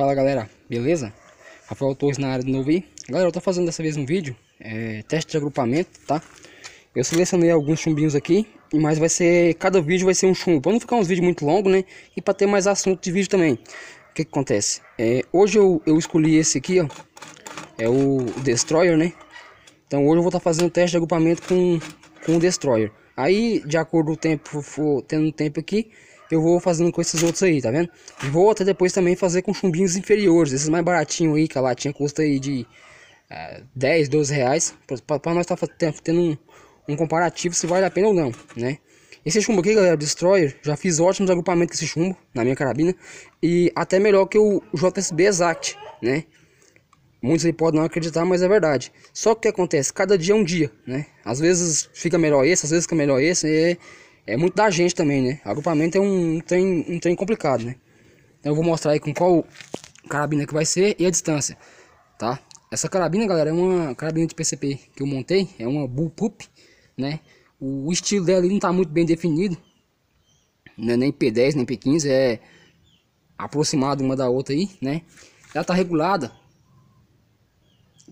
Fala galera, beleza? Rafael Torres na área de novo aí Galera, eu tô fazendo dessa vez um vídeo é, Teste de agrupamento, tá? Eu selecionei alguns chumbinhos aqui Mas vai ser, cada vídeo vai ser um chumbo Pra não ficar uns vídeos muito longos, né? E pra ter mais assunto de vídeo também O que que acontece? É, hoje eu, eu escolhi esse aqui, ó É o Destroyer, né? Então hoje eu vou estar tá fazendo teste de agrupamento com, com o Destroyer Aí, de acordo com o tempo, for, tendo tempo aqui eu vou fazendo com esses outros aí, tá vendo? E vou até depois também fazer com chumbinhos inferiores, esses mais baratinhos aí, que a latinha custa aí de é, 10, 12 reais, para nós estar tá tendo um, um comparativo se vale a pena ou não, né? Esse chumbo aqui, galera, Destroyer, já fiz ótimos agrupamentos com esse chumbo na minha carabina. E até melhor que o JSB Exact, né? Muitos aí podem não acreditar, mas é verdade. Só que o que acontece? Cada dia é um dia, né? Às vezes fica melhor esse, às vezes fica melhor esse. E é, é muito da gente também, né? Agrupamento é um, um, trem, um trem complicado, né? Então eu vou mostrar aí com qual carabina que vai ser e a distância, tá? Essa carabina, galera, é uma carabina de PCP que eu montei, é uma bullpup, Pup, né? O estilo dela não tá muito bem definido, né? nem P10, nem P15, é aproximado uma da outra aí, né? Ela tá regulada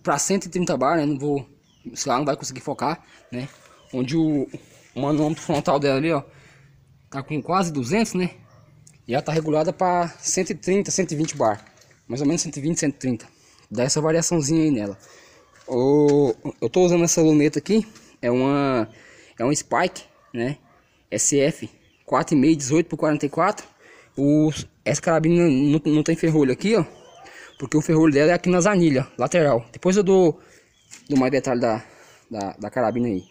para 130 bar, né? Não vou, sei lá, não vai conseguir focar, né? Onde o, o ombro frontal dela ali, ó. Tá com quase 200, né? E ela tá regulada para 130, 120 bar. Mais ou menos 120, 130. Dá essa variaçãozinha aí nela. O, eu tô usando essa luneta aqui. É uma, é um Spike, né? SF 4,5, 18 por 44. essa carabina não, não tem ferrolho aqui, ó. Porque o ferrolho dela é aqui nas anilhas, lateral. Depois eu dou, dou mais detalhe da, da, da carabina aí.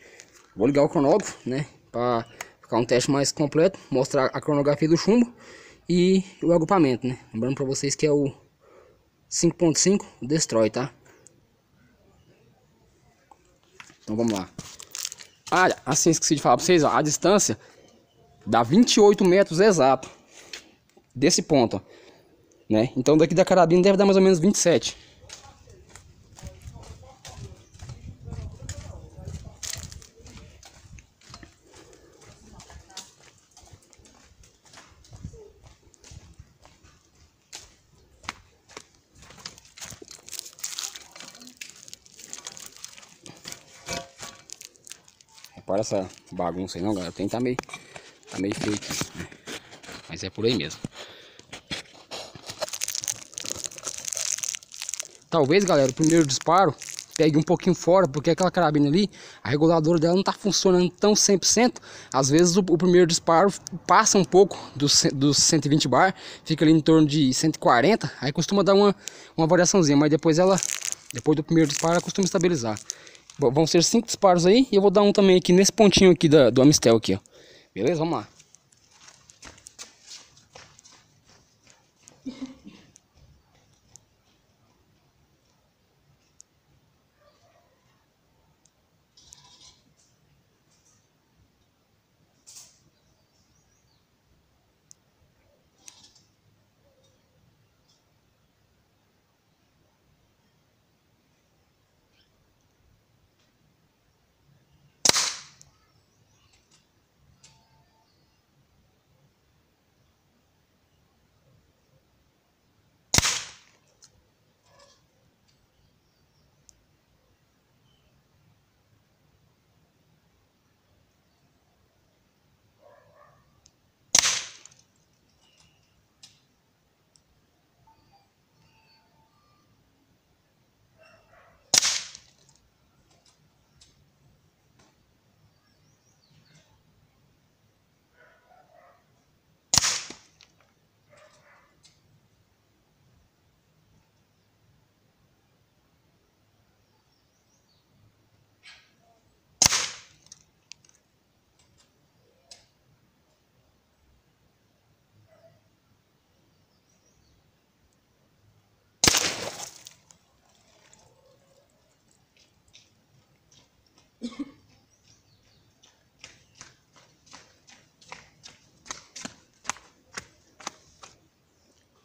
Vou ligar o cronógrafo, né? Para ficar um teste mais completo, mostrar a cronografia do chumbo e o agrupamento, né? Lembrando para vocês que é o 5.5 Destroy, tá? Então vamos lá. Ah, assim esqueci de falar para vocês, ó, a distância dá 28 metros exato desse ponto, ó, né? Então daqui da carabina deve dar mais ou menos 27 para essa bagunça aí não, galera. Tem tá meio, tá meio feio aqui, né? Mas é por aí mesmo. Talvez, galera, o primeiro disparo pegue um pouquinho fora, porque aquela carabina ali, a reguladora dela não está funcionando tão 100%. Às vezes o, o primeiro disparo passa um pouco dos do 120 bar, fica ali em torno de 140, aí costuma dar uma, uma variaçãozinha, mas depois ela, depois do primeiro disparo, ela costuma estabilizar. Vão ser cinco disparos aí. E eu vou dar um também aqui nesse pontinho aqui da, do Amistel aqui, ó. Beleza? Vamos lá.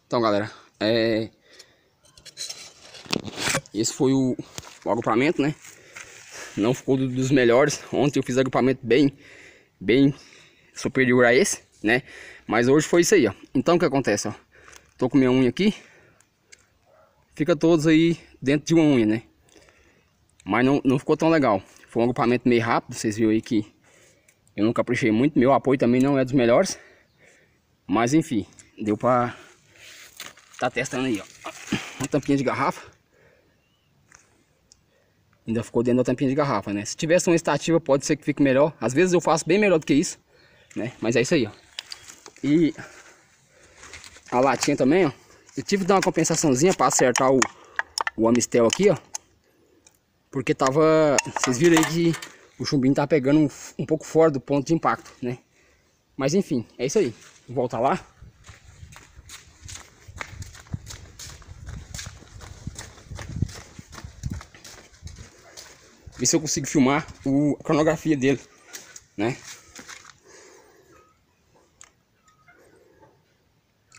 Então, galera, é... Esse foi o, o agrupamento, né? Não ficou dos melhores. Ontem eu fiz agrupamento bem, bem superior a esse, né? Mas hoje foi isso aí, ó. Então, o que acontece, ó? Tô com minha unha aqui. Fica todos aí dentro de uma unha, né? Mas não, não ficou tão legal. Foi um agrupamento meio rápido, vocês viram aí que eu não caprichei muito. Meu apoio também não é dos melhores. Mas enfim, deu pra tá testando aí, ó. Uma tampinha de garrafa. Ainda ficou dentro da tampinha de garrafa, né? Se tivesse uma estativa, pode ser que fique melhor. Às vezes eu faço bem melhor do que isso, né? Mas é isso aí, ó. E a latinha também, ó. Eu tive que dar uma compensaçãozinha para acertar o, o Amistel aqui, ó. Porque tava. Vocês viram aí que o chumbinho tá pegando um, um pouco fora do ponto de impacto, né? Mas enfim, é isso aí. Volta lá. ver se eu consigo filmar o, a cronografia dele, né?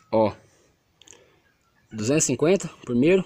Ó, 250 primeiro,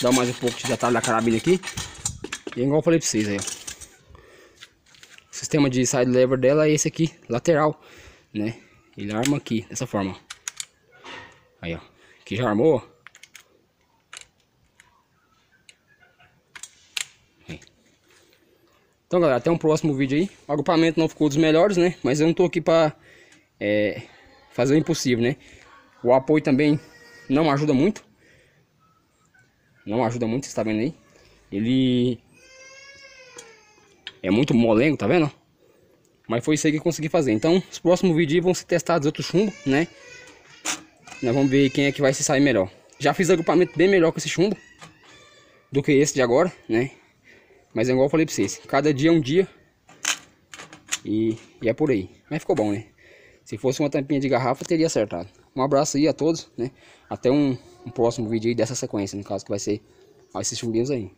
Dá mais um pouco de atalho da carabina aqui. E é igual eu falei pra vocês aí, ó. O sistema de side lever dela é esse aqui, lateral, né? Ele arma aqui, dessa forma. Aí, ó. Aqui já armou, Então, galera, até um próximo vídeo aí. O agrupamento não ficou dos melhores, né? Mas eu não tô aqui pra é, fazer o impossível, né? O apoio também não ajuda muito. Não ajuda muito, você tá vendo aí? Ele é muito molengo, tá vendo? Mas foi isso aí que eu consegui fazer. Então, os próximos vídeos vão ser testados outros chumbo, né? Nós vamos ver quem é que vai se sair melhor. Já fiz agrupamento bem melhor com esse chumbo do que esse de agora, né? Mas é igual eu falei pra vocês, cada dia é um dia e, e é por aí. Mas ficou bom, né? Se fosse uma tampinha de garrafa, teria acertado. Um abraço aí a todos, né? Até um, um próximo vídeo aí dessa sequência, no caso que vai ser ó, esses chumbinhos aí.